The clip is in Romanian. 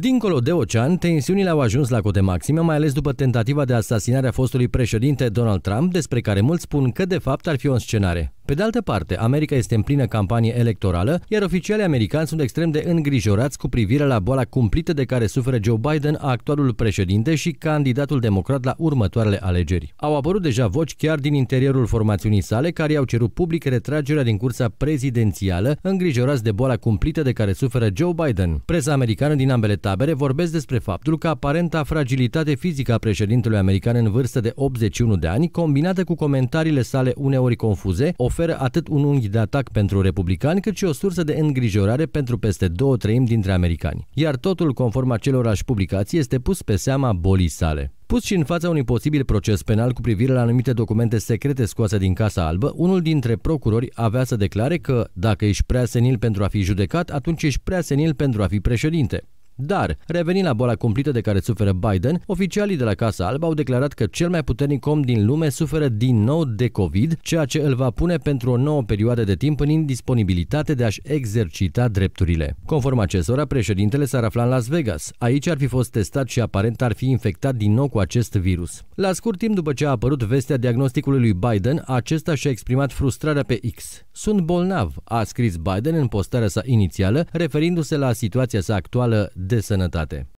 Dincolo de ocean, tensiunile au ajuns la cote maxime, mai ales după tentativa de asasinare a fostului președinte Donald Trump, despre care mulți spun că de fapt ar fi o scenare. Pe de altă parte, America este în plină campanie electorală, iar oficialii americani sunt extrem de îngrijorați cu privire la boala cumplită de care suferă Joe Biden, actualul președinte și candidatul democrat la următoarele alegeri. Au apărut deja voci chiar din interiorul formațiunii sale care i-au cerut public retragerea din cursa prezidențială, îngrijorați de boala cumplită de care suferă Joe Biden. Presa americană din ambele tabere vorbesc despre faptul că aparenta fragilitate fizică a președintelui american în vârstă de 81 de ani, combinată cu comentariile sale uneori confuze, oferă atât un unghi de atac pentru republicani, cât și o sursă de îngrijorare pentru peste două treimi dintre americani. Iar totul, conform acelorași publicații, este pus pe seama bolii sale. Pus și în fața unui posibil proces penal cu privire la anumite documente secrete scoase din Casa Albă, unul dintre procurori avea să declare că, dacă ești prea senil pentru a fi judecat, atunci ești prea senil pentru a fi președinte. Dar, revenind la boala cumplită de care suferă Biden, oficialii de la Casa Albă au declarat că cel mai puternic om din lume suferă din nou de COVID, ceea ce îl va pune pentru o nouă perioadă de timp în indisponibilitate de a-și exercita drepturile. Conform acestora, președintele s-ar afla în Las Vegas. Aici ar fi fost testat și aparent ar fi infectat din nou cu acest virus. La scurt timp după ce a apărut vestea diagnosticului lui Biden, acesta și-a exprimat frustrarea pe X. Sunt bolnav, a scris Biden în postarea sa inițială, referindu-se la situația sa actuală this and a tate.